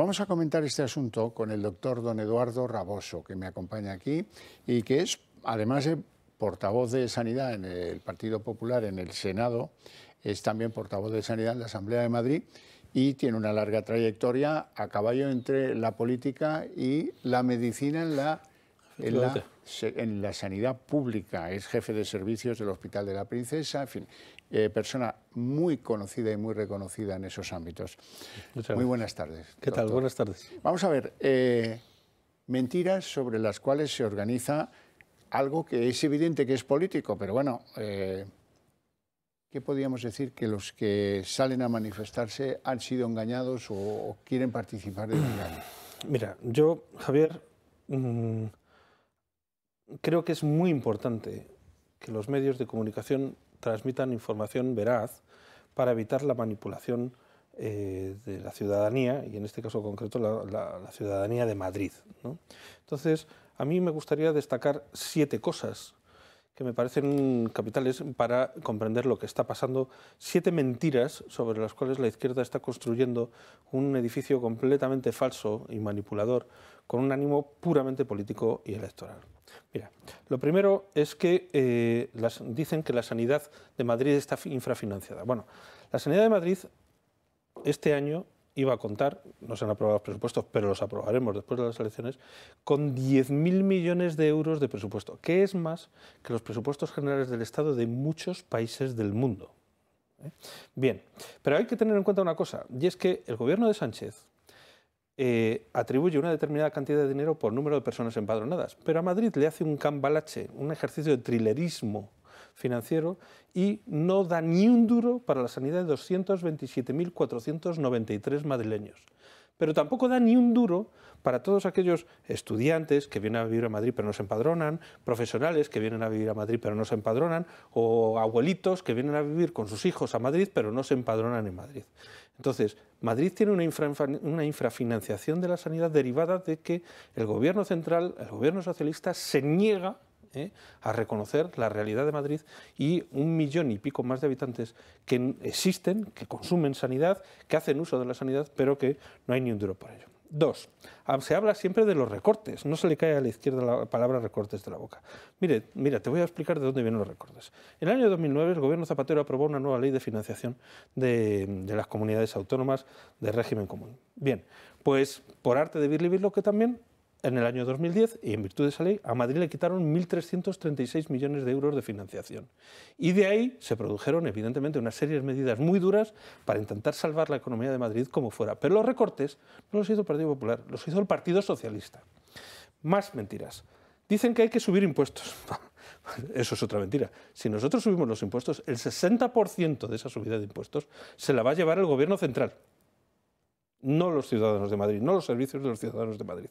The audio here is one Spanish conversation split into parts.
Vamos a comentar este asunto con el doctor don Eduardo Raboso, que me acompaña aquí y que es, además de portavoz de Sanidad en el Partido Popular en el Senado, es también portavoz de Sanidad en la Asamblea de Madrid y tiene una larga trayectoria a caballo entre la política y la medicina en la, en la, en la sanidad pública. Es jefe de servicios del Hospital de la Princesa, en fin, eh, persona muy conocida y muy reconocida en esos ámbitos. Muchas muy buenas tardes. ¿Qué tal? Buenas tardes. Vamos a ver, eh, mentiras sobre las cuales se organiza algo que es evidente que es político, pero bueno, eh, ¿qué podríamos decir que los que salen a manifestarse han sido engañados o, quieren participar de engaño? Mira, yo, Javier, mm, creo que es muy importante que los medios de comunicación transmitan información veraz para evitar la manipulación eh, de la ciudadanía, y en este caso concreto la, ciudadanía de Madrid. Entonces, a mí me gustaría destacar siete cosas que me parecen capitales para comprender lo que está pasando. Siete mentiras sobre las cuales la izquierda está construyendo un edificio completamente falso y manipulador con un ánimo puramente político y electoral. Mira, lo primero es que eh, dicen que la sanidad de Madrid está infrafinanciada. Bueno, la sanidad de Madrid este año iba a contar, no se han aprobado los presupuestos, pero los aprobaremos después de las elecciones, con 10.000 millones de euros de presupuesto, que es más que los presupuestos generales del Estado de muchos países del mundo. ¿eh? Bien, pero hay que tener en cuenta una cosa, y es que el gobierno de Sánchez eh, atribuye una determinada cantidad de dinero por número de personas empadronadas, pero a Madrid le hace un cambalache, un ejercicio de trilerismo financiero y no da ni un duro para la sanidad de 227.493 madrileños. Pero tampoco da ni un duro para todos aquellos estudiantes que vienen a vivir a Madrid pero no se empadronan, profesionales que vienen a vivir a Madrid pero no se empadronan, o abuelitos que vienen a vivir con sus hijos a Madrid pero no se empadronan en Madrid. Entonces, Madrid tiene una, una, infrafinanciación de la sanidad derivada de que el gobierno central, el gobierno socialista, se niega ¿eh? a reconocer la realidad de Madrid y un millón y pico más de habitantes que existen, que consumen sanidad, que hacen uso de la sanidad, pero que no hay ni un duro por ello. Dos, ah, se habla siempre de los recortes, no se le cae a la izquierda la palabra recortes de la boca. Mire, mira, te voy a explicar de dónde vienen los recortes. En el año 2009 el gobierno Zapatero aprobó una nueva ley de financiación de, las comunidades autónomas de régimen común. Bien, pues por arte de lo que también en el año 2010, y en virtud de esa ley, a Madrid le quitaron 1.336 millones de euros de financiación. Y de ahí se produjeron, evidentemente, una serie de medidas muy duras para intentar salvar la economía de Madrid como fuera. Pero los recortes no los hizo el Partido Popular, los hizo el Partido Socialista. Más mentiras. Dicen que hay que subir impuestos. Eso es otra mentira. Si nosotros subimos los impuestos, el 60% de esa subida de impuestos se la va a llevar el gobierno central no los ciudadanos de Madrid, no los servicios de los ciudadanos de Madrid.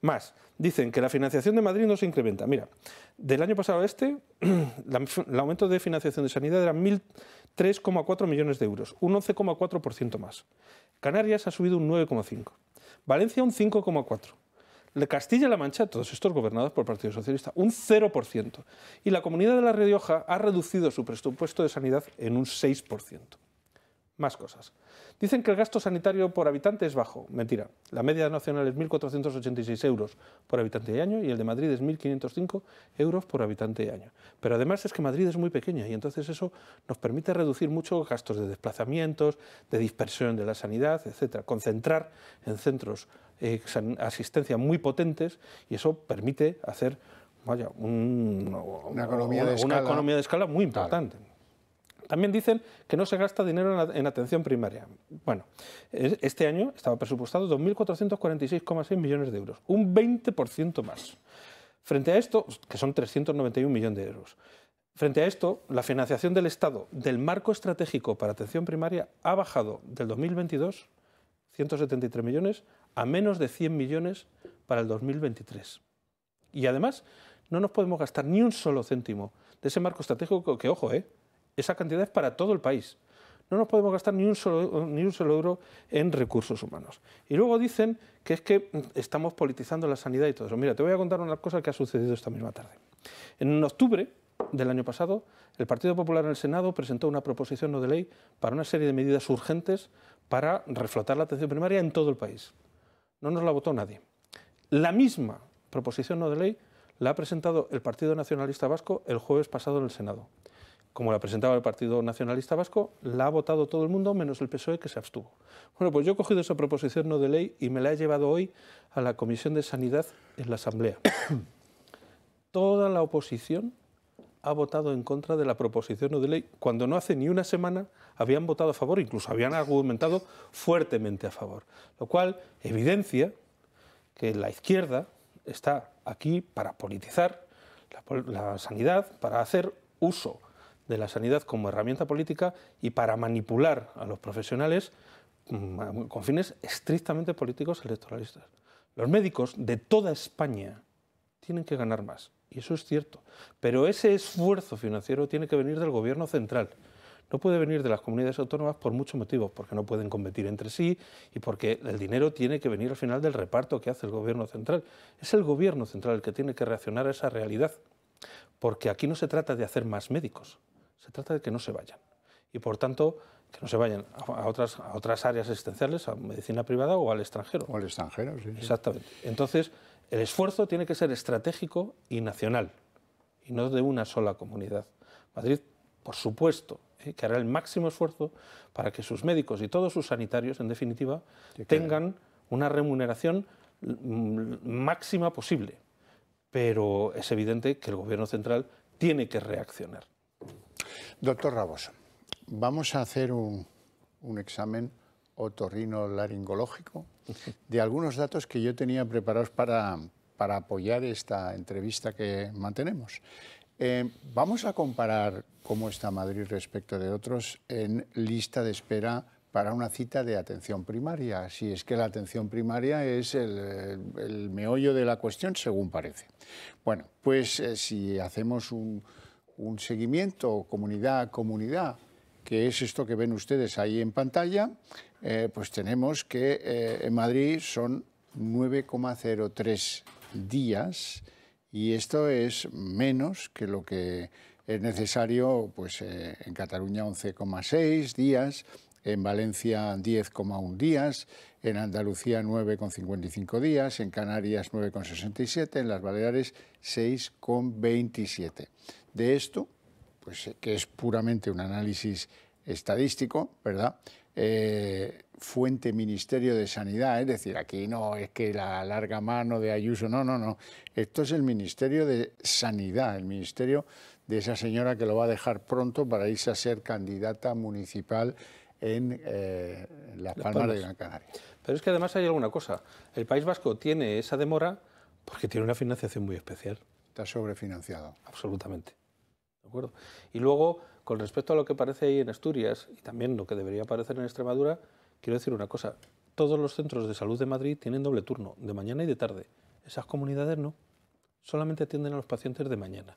Más, dicen que la financiación de Madrid no se incrementa. Mira, del año pasado a este, el aumento de financiación de sanidad era 1.003,4 millones de euros, un 11,4% más. Canarias ha subido un 9,5%, Valencia un 5,4%. Castilla-La Mancha, todos estos gobernados por el Partido Socialista, un 0%. Y la Comunidad de La Rioja ha reducido su presupuesto de sanidad en un 6%. Más cosas. Dicen que el gasto sanitario por habitante es bajo. Mentira. La media nacional es 1.486 euros por habitante de año y el de Madrid es 1.505 euros por habitante de año. Pero además es que Madrid es muy pequeña y entonces eso nos permite reducir mucho gastos de desplazamientos, de dispersión de la sanidad, etcétera. Concentrar en centros eh, asistencia muy potentes y eso permite hacer vaya, una, economía de una, escala. economía de escala muy importante. También dicen que no se gasta dinero en atención primaria. Bueno, este año estaba presupuestado 2.446,6 millones de euros, un 20% más. Frente a esto, que son 391 millones de euros, frente a esto, la financiación del Estado del marco estratégico para atención primaria ha bajado del 2022, 173 millones, a menos de 100 millones para el 2023. Y además, no nos podemos gastar ni un solo céntimo de ese marco estratégico que, ojo, eh, esa cantidad es para todo el país. No nos podemos gastar ni un, solo, euro en recursos humanos. Y luego dicen que es que mm, estamos politizando la sanidad y todo eso. Mira, te voy a contar una cosa que ha sucedido esta misma tarde. En octubre del año pasado, el Partido Popular en el Senado presentó una proposición no de ley para una serie de medidas urgentes para reflotar la atención primaria en todo el país. No nos la votó nadie. La misma proposición no de ley la ha presentado el Partido Nacionalista Vasco el jueves pasado en el Senado como la presentaba el Partido Nacionalista Vasco, la ha votado todo el mundo menos el PSOE que se abstuvo. Bueno, pues yo he cogido esa proposición no de ley y me la he llevado hoy a la Comisión de Sanidad en la Asamblea. Toda la oposición ha votado en contra de la proposición no de ley cuando no hace ni una semana habían votado a favor, incluso habían argumentado fuertemente a favor, lo cual evidencia que la izquierda está aquí para politizar la, sanidad, para hacer uso de la sanidad como herramienta política y para manipular a los profesionales mm, con fines estrictamente políticos electoralistas. Los médicos de toda España tienen que ganar más, y eso es cierto, pero ese esfuerzo financiero tiene que venir del gobierno central. No puede venir de las comunidades autónomas por muchos motivos, porque no pueden competir entre sí y porque el dinero tiene que venir al final del reparto que hace el gobierno central. Es el gobierno central el que tiene que reaccionar a esa realidad, porque aquí no se trata de hacer más médicos, se trata de que no se vayan. Y por tanto, que no se vayan a otras, áreas existenciales, a medicina privada o al extranjero. O al extranjero, sí. Exactamente. Entonces, el esfuerzo tiene que ser estratégico y nacional, y no de una sola comunidad. Madrid, por supuesto, ¿eh? que hará el máximo esfuerzo para que sus médicos y todos sus sanitarios, en definitiva, tengan una remuneración máxima posible. Pero es evidente que el Gobierno central tiene que reaccionar. Doctor Raboso, vamos a hacer un, examen otorrino laringológico de algunos datos que yo tenía preparados para, para apoyar esta entrevista que mantenemos. Eh, vamos a comparar cómo está Madrid respecto de otros en lista de espera para una cita de atención primaria, si es que la atención primaria es el, meollo de la cuestión, según parece. Bueno, pues eh, si hacemos un, un seguimiento comunidad a comunidad, que es esto que ven ustedes ahí en pantalla, eh, pues tenemos que eh, en Madrid son 9,03 días y esto es menos que lo que es necesario pues, eh, en Cataluña 11,6 días, en Valencia 10,1 días, en Andalucía 9,55 días, en Canarias 9,67, en las Baleares 6,27. De esto, pues eh, que es puramente un análisis estadístico, ¿verdad? Eh, fuente Ministerio de Sanidad, es decir, aquí no es que la larga mano de Ayuso, no, no, no, esto es el Ministerio de Sanidad, el Ministerio de esa señora que lo va a dejar pronto para irse a ser candidata municipal en eh, Las, de Gran Canaria. Pero es que además hay alguna cosa. El País Vasco tiene esa demora porque tiene una financiación muy especial. Está sobrefinanciado. Absolutamente. ¿De acuerdo? Y luego, con respecto a lo que parece ahí en Asturias y también lo que debería aparecer en Extremadura, quiero decir una cosa. Todos los centros de salud de Madrid tienen doble turno, de mañana y de tarde. Esas comunidades no. Solamente atienden a los pacientes de mañana.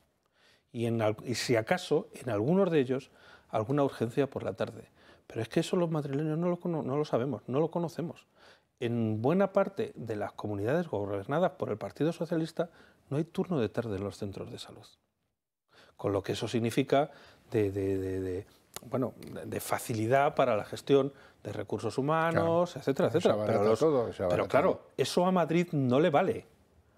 Y, en, y si acaso, en algunos de ellos, alguna urgencia por la tarde. Pero es que eso los madrileños no lo, sabemos, no lo conocemos. En buena parte de las comunidades gobernadas por el Partido Socialista no hay turno de tarde en los centros de salud. Con lo que eso significa de, bueno, de facilidad para la gestión de recursos humanos, etcétera, etcétera. Pero, claro, eso a Madrid no le vale.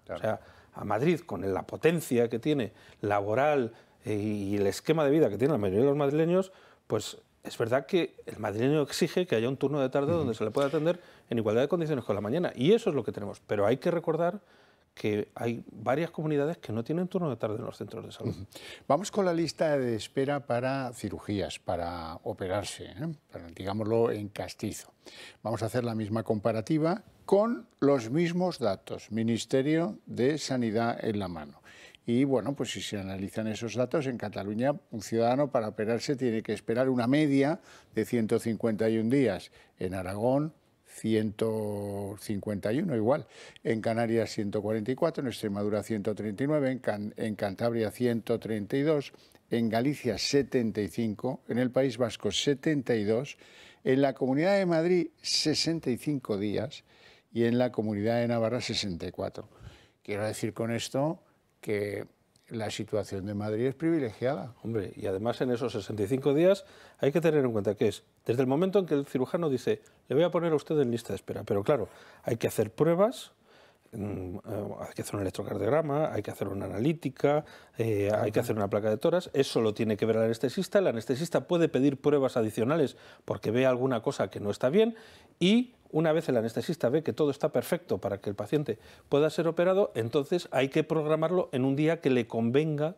O sea, a Madrid, con la potencia que tiene laboral eh, y el esquema de vida que tiene la mayoría de los madrileños, pues es verdad que el madrileño exige que haya un turno de tarde donde se le pueda atender en igualdad de condiciones con la mañana. Y eso es lo que tenemos. Pero hay que recordar que hay varias comunidades que no tienen turno de tarde en los centros de salud. Vamos con la lista de espera para cirugías, para operarse, ¿eh? digámoslo en castizo. Vamos a hacer la misma comparativa con los mismos datos, Ministerio de Sanidad en la mano. Y bueno, pues si se analizan esos datos, en Cataluña un ciudadano para operarse tiene que esperar una media de 151 días. En Aragón, 151 igual, en Canarias 144, en Extremadura 139, en, en, Cantabria 132, en Galicia 75, en el País Vasco 72, en la Comunidad de Madrid 65 días y en la Comunidad de Navarra 64. Quiero decir con esto que la situación de Madrid es privilegiada. Hombre, y además en esos 65 días hay que tener en cuenta que es desde el momento en que el cirujano dice, le voy a poner a usted en lista de espera, pero claro, hay que hacer pruebas, mm, eh, hay que hacer un electrocardiograma, hay que hacer una analítica, eh, hay que hacer una placa de toras, eso lo tiene que ver el anestesista, el anestesista puede pedir pruebas adicionales porque ve alguna cosa que no está bien y una vez el anestesista ve que todo está perfecto para que el paciente pueda ser operado, entonces hay que programarlo en un día que le convenga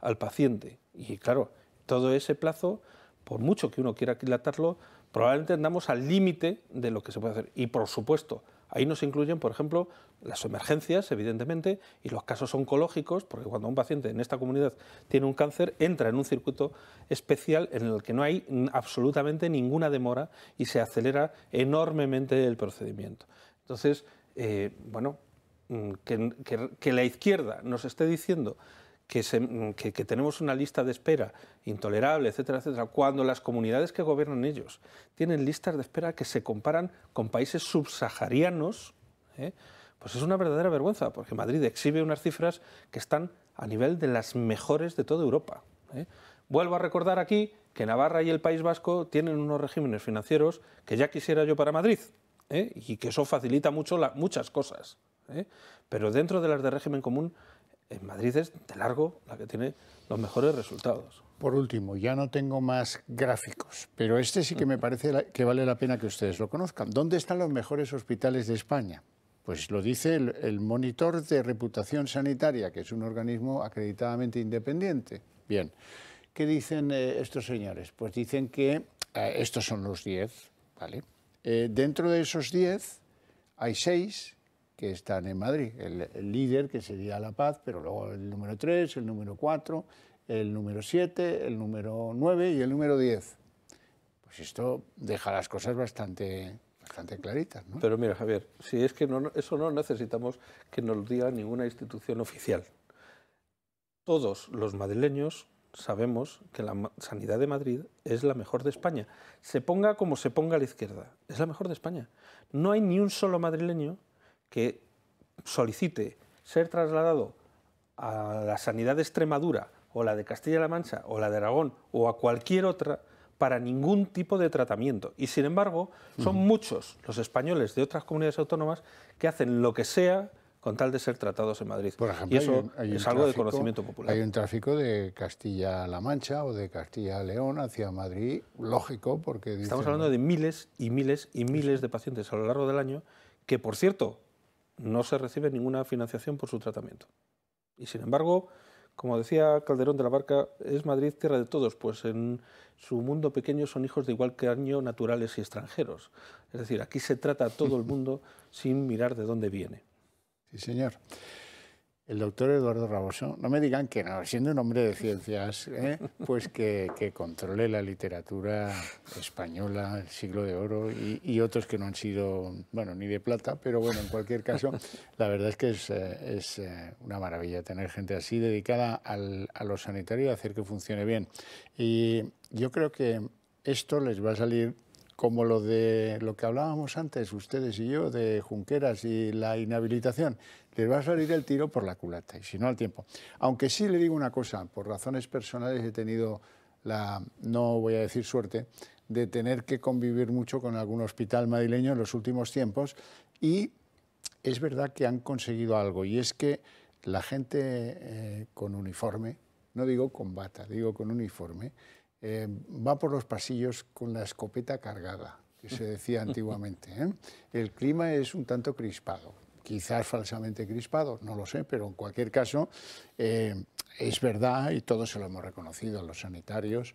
al paciente. Y claro, todo ese plazo, por mucho que uno quiera dilatarlo, probablemente andamos al límite de lo que se puede hacer. Y por supuesto, Ahí nos incluyen, por ejemplo, las emergencias, evidentemente, y los casos oncológicos, porque cuando un paciente en esta comunidad tiene un cáncer, entra en un circuito especial en el que no hay absolutamente ninguna demora y se acelera enormemente el procedimiento. Entonces, eh, bueno, mm, que la izquierda nos esté diciendo Mm, que, tenemos una lista de espera intolerable, etcétera, etcétera, cuando las comunidades que gobiernan ellos tienen listas de espera que se comparan con países subsaharianos, ¿eh? pues es una verdadera vergüenza, porque Madrid exhibe unas cifras que están a nivel de las mejores de toda Europa. ¿eh? Vuelvo a recordar aquí que Navarra y el País Vasco tienen unos regímenes financieros que ya quisiera yo para Madrid, ¿eh? y que eso facilita mucho muchas cosas. Pero dentro de las de régimen común en Madrid es de largo la que tiene los mejores resultados. Por último, ya no tengo más gráficos, pero este sí que me parece que vale la pena que ustedes lo conozcan. ¿Dónde están los mejores hospitales de España? Pues lo dice el, Monitor de Reputación Sanitaria, que es un organismo acreditadamente independiente. Bien, ¿qué dicen eh, estos señores? Pues dicen que eh, estos son los 10, ¿vale? Eh, dentro de esos 10 hay 6 que están en Madrid. El, líder, que sería La Paz, pero luego el número 3, el número 4, el número 7, el número 9 y el número 10. Pues esto deja las cosas bastante, bastante claritas. Pero mira, Javier, si es que eso no necesitamos que nos lo diga ninguna institución oficial. Todos los madrileños sabemos que la sanidad de Madrid es la mejor de España. Se ponga como se ponga la izquierda, es la mejor de España. No hay ni un solo madrileño que solicite ser trasladado a la sanidad de Extremadura o la de Castilla-La Mancha o la de Aragón o a cualquier otra para ningún tipo de tratamiento. Y sin embargo, son muchos los españoles de otras comunidades autónomas que hacen lo que sea con tal de ser tratados en Madrid. Por ejemplo, eso es algo de conocimiento popular. Hay un tráfico de Castilla-La Mancha o de Castilla-León hacia Madrid, lógico, porque... Estamos hablando de miles y miles y miles de pacientes a lo largo del año, que por cierto, no se recibe ninguna financiación por su tratamiento. Y sin embargo, como decía Calderón de la Barca, es Madrid tierra de todos, pues en su mundo pequeño son hijos de igual que año naturales y extranjeros. Es decir, aquí se trata a todo el mundo sin mirar de dónde viene. Sí, señor el doctor Eduardo Raboso, no me digan que no, siendo un hombre de ciencias, ¿eh? pues que, controle la literatura española, el siglo de oro y, otros que no han sido, bueno, ni de plata, pero bueno, en cualquier caso, la verdad es que es, eh, eh, una maravilla tener gente así dedicada a lo sanitario y hacer que funcione bien. Y yo creo que esto les va a salir como lo de lo que hablábamos antes, ustedes y yo, de Junqueras y la inhabilitación, les va a salir el tiro por la culata, y si no al tiempo. Aunque sí le digo una cosa, por razones personales he tenido la, no voy a decir suerte, de tener que convivir mucho con algún hospital madrileño en los últimos tiempos, y es verdad que han conseguido algo, y es que la gente eh, con uniforme, no digo con bata, digo con uniforme, eh, va por los pasillos con la escopeta cargada, que se decía antiguamente. ¿eh? El clima es un tanto crispado, quizás falsamente crispado, no lo sé, pero en cualquier caso eh, es verdad y todos se lo hemos reconocido, los sanitarios,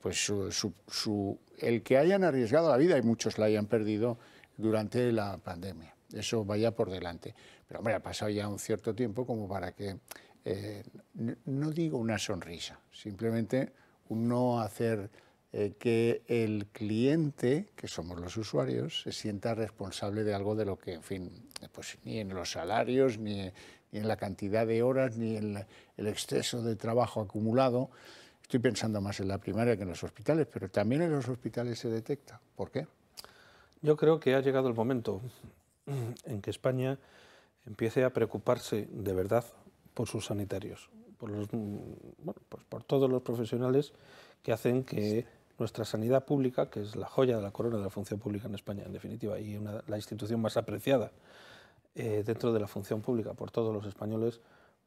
pues su, el que hayan arriesgado la vida, y muchos la hayan perdido durante la pandemia. Eso vaya por delante. Pero ha pasado ya un cierto tiempo como para que, no digo una sonrisa, simplemente no hacer eh, que el cliente, que somos los usuarios, se sienta responsable de algo de lo que, en fin, pues ni en los salarios, ni, en la cantidad de horas, ni en el exceso de trabajo acumulado. Estoy pensando más en la primaria que en los hospitales, pero también en los hospitales se detecta. ¿Por qué? Yo creo que ha llegado el momento en que España empiece a preocuparse de verdad por sus sanitarios por, mm, pues por todos los profesionales que hacen que nuestra sanidad pública, que es la joya de la corona de la función pública en España, en definitiva, y la institución más apreciada eh, dentro de la función pública por todos los españoles,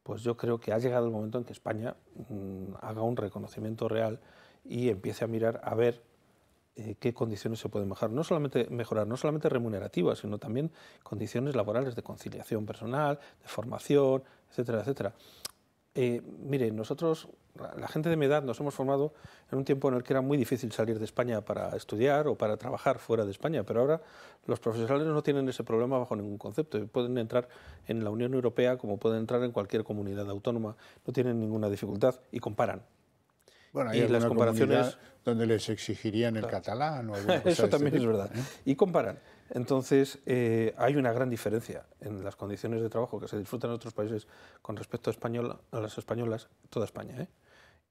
pues yo creo que ha llegado el momento en que España mm, haga un reconocimiento real y empiece a mirar a ver eh, qué condiciones se pueden mejorar, no solamente mejorar, no solamente remunerativas, sino también condiciones laborales de conciliación personal, de formación, etcétera, etcétera. Eh, mire, nosotros, la gente de mi edad, nos hemos formado en un tiempo en el que era muy difícil salir de España para estudiar o para trabajar fuera de España, pero ahora los profesionales no tienen ese problema bajo ningún concepto. Pueden entrar en la Unión Europea como pueden entrar en cualquier comunidad autónoma, no tienen ninguna dificultad y comparan. Bueno, hay y las comparaciones donde les exigirían el catalán o alguna cosa Eso también es verdad. ¿eh? Y comparan. Entonces, eh, hay una gran diferencia en las condiciones de trabajo que se disfrutan en otros países con respecto a, las españolas, toda España. ¿eh?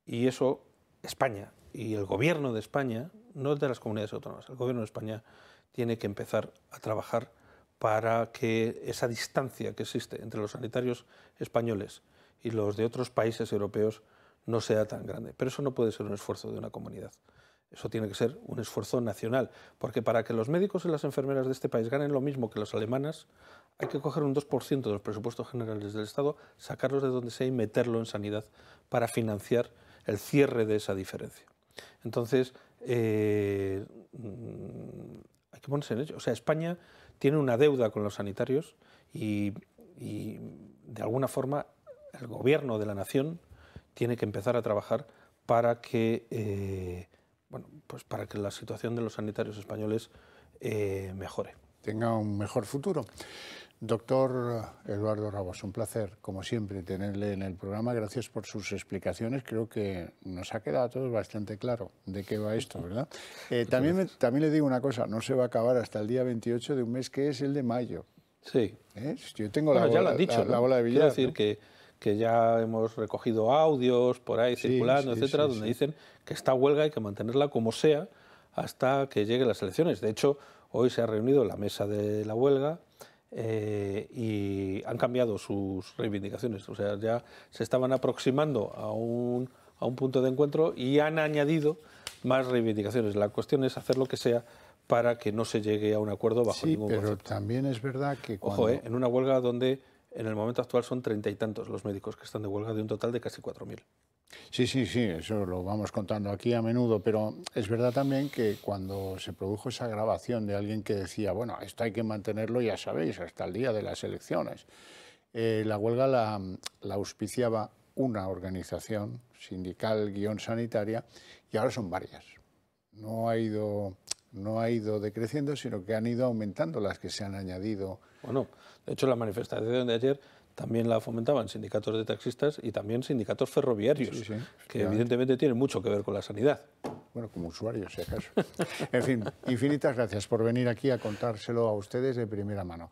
Y eso, España y el gobierno de España, no el de las comunidades autónomas, el gobierno de España tiene que empezar a trabajar para que esa distancia que existe entre los sanitarios españoles y los de otros países europeos no sea tan grande. Pero eso no puede ser un esfuerzo de una comunidad. Eso tiene que ser un esfuerzo nacional, porque para que los médicos y las enfermeras de este país ganen lo mismo que las alemanas, hay que coger un 2% de los presupuestos generales del Estado, sacarlos de donde sea y meterlo en sanidad para financiar el cierre de esa diferencia. Entonces, eh, hay que ponerse en ello. O sea, España tiene una deuda con los sanitarios y, de alguna forma el gobierno de la nación tiene que empezar a trabajar para que... Eh, bueno, pues para que la situación de los sanitarios españoles eh, mejore. Tenga un mejor futuro. Doctor Eduardo Ramos, un placer, como siempre, tenerle en el programa. Gracias por sus explicaciones. Creo que nos ha quedado a todos bastante claro de qué va esto, ¿verdad? Eh, también, también le digo una cosa, no se va a acabar hasta el día 28 de un mes que es el de mayo. Sí. ¿Eh? Yo tengo la, bola, ya lo han dicho, la, bola de billar. decir que que ya hemos recogido audios por ahí circulando, etcétera, donde dicen que esta huelga hay que mantenerla como sea hasta que lleguen las elecciones. De hecho, hoy se ha reunido la mesa de la huelga eh, y han cambiado sus reivindicaciones. O sea, ya se estaban aproximando a un, a un punto de encuentro y han añadido más reivindicaciones. La cuestión es hacer lo que sea para que no se llegue a un acuerdo bajo ningún pero Sí, Pero también es verdad que cuando... Ojo, eh, en una huelga donde en el momento actual son treinta y tantos los médicos que están de huelga, de un total de casi mil. Sí, sí, sí, eso lo vamos contando aquí a menudo, pero es verdad también que cuando se produjo esa grabación de alguien que decía, bueno, esto hay que mantenerlo, ya sabéis, hasta el día de las elecciones, eh, la huelga la, auspiciaba una organización sindical sanitaria y ahora son varias. No ha ido no ha ido decreciendo, sino que han ido aumentando las que se han añadido. Bueno, de hecho la manifestación de ayer también la fomentaban sindicatos de taxistas y también sindicatos ferroviarios, que evidentemente tienen mucho que ver con la sanidad. Bueno, como usuarios, si acaso. en fin, infinitas gracias por venir aquí a contárselo a ustedes de primera mano.